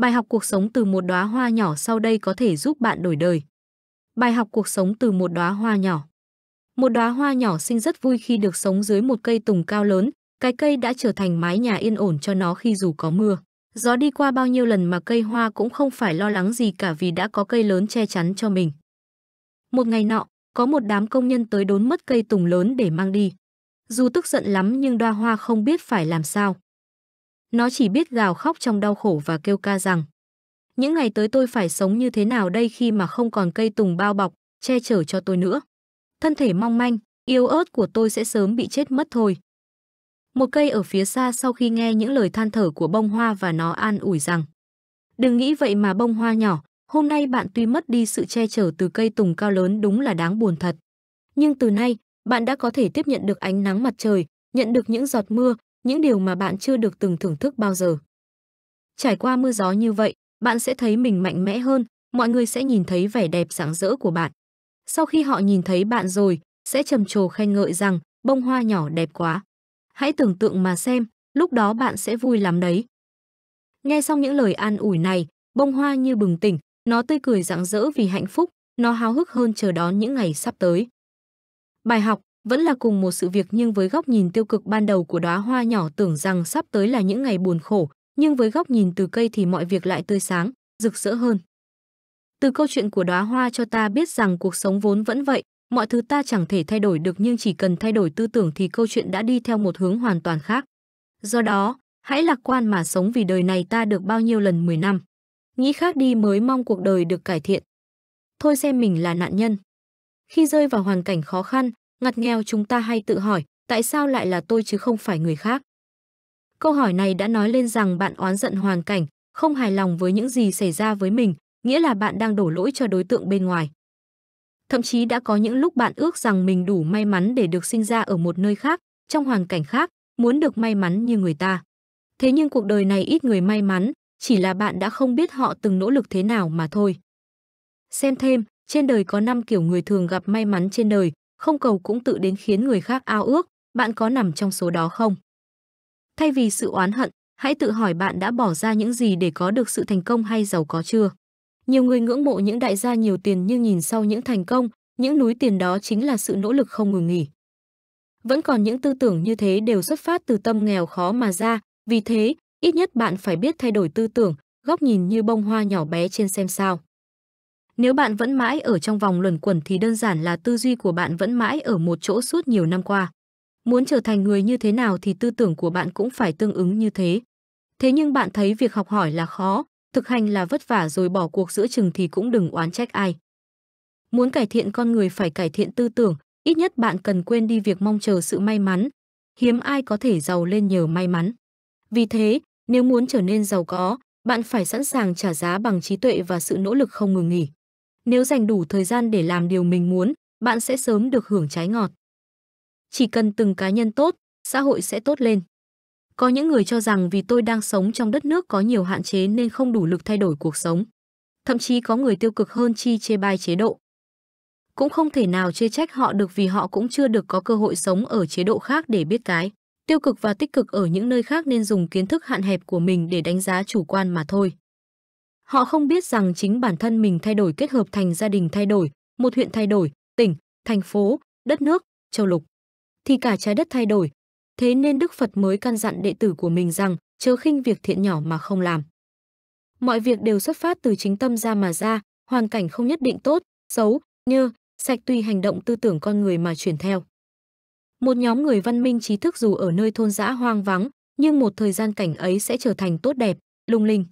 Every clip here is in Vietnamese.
Bài học cuộc sống từ một đóa hoa nhỏ sau đây có thể giúp bạn đổi đời. Bài học cuộc sống từ một đóa hoa nhỏ. Một đóa hoa nhỏ sinh rất vui khi được sống dưới một cây tùng cao lớn, cái cây đã trở thành mái nhà yên ổn cho nó khi dù có mưa. Gió đi qua bao nhiêu lần mà cây hoa cũng không phải lo lắng gì cả vì đã có cây lớn che chắn cho mình. Một ngày nọ, có một đám công nhân tới đốn mất cây tùng lớn để mang đi. Dù tức giận lắm nhưng đóa hoa không biết phải làm sao. Nó chỉ biết gào khóc trong đau khổ và kêu ca rằng Những ngày tới tôi phải sống như thế nào đây khi mà không còn cây tùng bao bọc, che chở cho tôi nữa. Thân thể mong manh, yếu ớt của tôi sẽ sớm bị chết mất thôi. Một cây ở phía xa sau khi nghe những lời than thở của bông hoa và nó an ủi rằng Đừng nghĩ vậy mà bông hoa nhỏ, hôm nay bạn tuy mất đi sự che chở từ cây tùng cao lớn đúng là đáng buồn thật. Nhưng từ nay, bạn đã có thể tiếp nhận được ánh nắng mặt trời, nhận được những giọt mưa, những điều mà bạn chưa được từng thưởng thức bao giờ. Trải qua mưa gió như vậy, bạn sẽ thấy mình mạnh mẽ hơn, mọi người sẽ nhìn thấy vẻ đẹp rạng rỡ của bạn. Sau khi họ nhìn thấy bạn rồi, sẽ trầm trồ khen ngợi rằng bông hoa nhỏ đẹp quá. Hãy tưởng tượng mà xem, lúc đó bạn sẽ vui lắm đấy. Nghe xong những lời an ủi này, bông hoa như bừng tỉnh, nó tươi cười rạng rỡ vì hạnh phúc, nó háo hức hơn chờ đón những ngày sắp tới. Bài học vẫn là cùng một sự việc nhưng với góc nhìn tiêu cực ban đầu của đóa hoa nhỏ tưởng rằng sắp tới là những ngày buồn khổ, nhưng với góc nhìn từ cây thì mọi việc lại tươi sáng, rực rỡ hơn. Từ câu chuyện của đóa hoa cho ta biết rằng cuộc sống vốn vẫn vậy, mọi thứ ta chẳng thể thay đổi được nhưng chỉ cần thay đổi tư tưởng thì câu chuyện đã đi theo một hướng hoàn toàn khác. Do đó, hãy lạc quan mà sống vì đời này ta được bao nhiêu lần 10 năm. Nghĩ khác đi mới mong cuộc đời được cải thiện. Thôi xem mình là nạn nhân. Khi rơi vào hoàn cảnh khó khăn, ngặt nghèo chúng ta hay tự hỏi, tại sao lại là tôi chứ không phải người khác? Câu hỏi này đã nói lên rằng bạn oán giận hoàn cảnh, không hài lòng với những gì xảy ra với mình, nghĩa là bạn đang đổ lỗi cho đối tượng bên ngoài. Thậm chí đã có những lúc bạn ước rằng mình đủ may mắn để được sinh ra ở một nơi khác, trong hoàn cảnh khác, muốn được may mắn như người ta. Thế nhưng cuộc đời này ít người may mắn, chỉ là bạn đã không biết họ từng nỗ lực thế nào mà thôi. Xem thêm, trên đời có 5 kiểu người thường gặp may mắn trên đời, không cầu cũng tự đến khiến người khác ao ước, bạn có nằm trong số đó không? Thay vì sự oán hận, hãy tự hỏi bạn đã bỏ ra những gì để có được sự thành công hay giàu có chưa? Nhiều người ngưỡng mộ những đại gia nhiều tiền nhưng nhìn sau những thành công, những núi tiền đó chính là sự nỗ lực không ngừng nghỉ. Vẫn còn những tư tưởng như thế đều xuất phát từ tâm nghèo khó mà ra, vì thế, ít nhất bạn phải biết thay đổi tư tưởng, góc nhìn như bông hoa nhỏ bé trên xem sao. Nếu bạn vẫn mãi ở trong vòng luẩn quẩn thì đơn giản là tư duy của bạn vẫn mãi ở một chỗ suốt nhiều năm qua. Muốn trở thành người như thế nào thì tư tưởng của bạn cũng phải tương ứng như thế. Thế nhưng bạn thấy việc học hỏi là khó, thực hành là vất vả rồi bỏ cuộc giữa chừng thì cũng đừng oán trách ai. Muốn cải thiện con người phải cải thiện tư tưởng, ít nhất bạn cần quên đi việc mong chờ sự may mắn. Hiếm ai có thể giàu lên nhờ may mắn. Vì thế, nếu muốn trở nên giàu có, bạn phải sẵn sàng trả giá bằng trí tuệ và sự nỗ lực không ngừng nghỉ. Nếu dành đủ thời gian để làm điều mình muốn, bạn sẽ sớm được hưởng trái ngọt. Chỉ cần từng cá nhân tốt, xã hội sẽ tốt lên. Có những người cho rằng vì tôi đang sống trong đất nước có nhiều hạn chế nên không đủ lực thay đổi cuộc sống. Thậm chí có người tiêu cực hơn chi chê bai chế độ. Cũng không thể nào chê trách họ được vì họ cũng chưa được có cơ hội sống ở chế độ khác để biết cái. Tiêu cực và tích cực ở những nơi khác nên dùng kiến thức hạn hẹp của mình để đánh giá chủ quan mà thôi. Họ không biết rằng chính bản thân mình thay đổi kết hợp thành gia đình thay đổi, một huyện thay đổi, tỉnh, thành phố, đất nước, châu lục. Thì cả trái đất thay đổi. Thế nên Đức Phật mới căn dặn đệ tử của mình rằng chớ khinh việc thiện nhỏ mà không làm. Mọi việc đều xuất phát từ chính tâm ra mà ra, hoàn cảnh không nhất định tốt, xấu, như sạch tùy hành động tư tưởng con người mà chuyển theo. Một nhóm người văn minh trí thức dù ở nơi thôn dã hoang vắng, nhưng một thời gian cảnh ấy sẽ trở thành tốt đẹp, lung linh.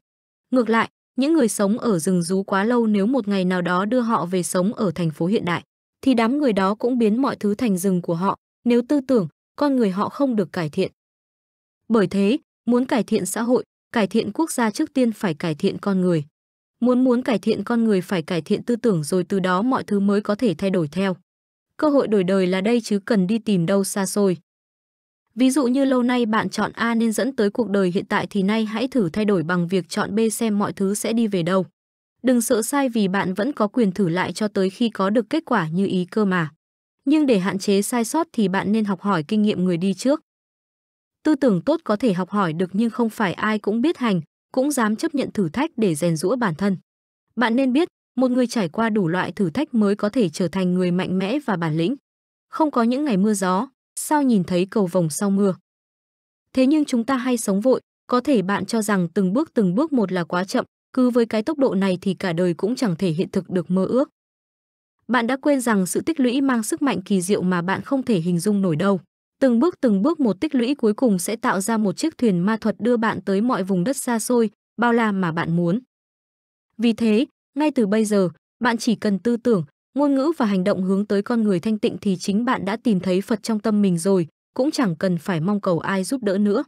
Ngược lại, những người sống ở rừng rú quá lâu nếu một ngày nào đó đưa họ về sống ở thành phố hiện đại, thì đám người đó cũng biến mọi thứ thành rừng của họ, nếu tư tưởng, con người họ không được cải thiện. Bởi thế, muốn cải thiện xã hội, cải thiện quốc gia trước tiên phải cải thiện con người. Muốn muốn cải thiện con người phải cải thiện tư tưởng rồi từ đó mọi thứ mới có thể thay đổi theo. Cơ hội đổi đời là đây chứ cần đi tìm đâu xa xôi. Ví dụ như lâu nay bạn chọn A nên dẫn tới cuộc đời hiện tại thì nay hãy thử thay đổi bằng việc chọn B xem mọi thứ sẽ đi về đâu. Đừng sợ sai vì bạn vẫn có quyền thử lại cho tới khi có được kết quả như ý cơ mà. Nhưng để hạn chế sai sót thì bạn nên học hỏi kinh nghiệm người đi trước. Tư tưởng tốt có thể học hỏi được nhưng không phải ai cũng biết hành, cũng dám chấp nhận thử thách để rèn rũa bản thân. Bạn nên biết, một người trải qua đủ loại thử thách mới có thể trở thành người mạnh mẽ và bản lĩnh. Không có những ngày mưa gió, sao nhìn thấy cầu vồng sau mưa. Thế nhưng chúng ta hay sống vội, có thể bạn cho rằng từng bước từng bước một là quá chậm, cứ với cái tốc độ này thì cả đời cũng chẳng thể hiện thực được mơ ước. Bạn đã quên rằng sự tích lũy mang sức mạnh kỳ diệu mà bạn không thể hình dung nổi đâu. Từng bước từng bước một tích lũy cuối cùng sẽ tạo ra một chiếc thuyền ma thuật đưa bạn tới mọi vùng đất xa xôi, bao la mà bạn muốn. Vì thế, ngay từ bây giờ, bạn chỉ cần tư tưởng, ngôn ngữ và hành động hướng tới con người thanh tịnh thì chính bạn đã tìm thấy Phật trong tâm mình rồi, cũng chẳng cần phải mong cầu ai giúp đỡ nữa.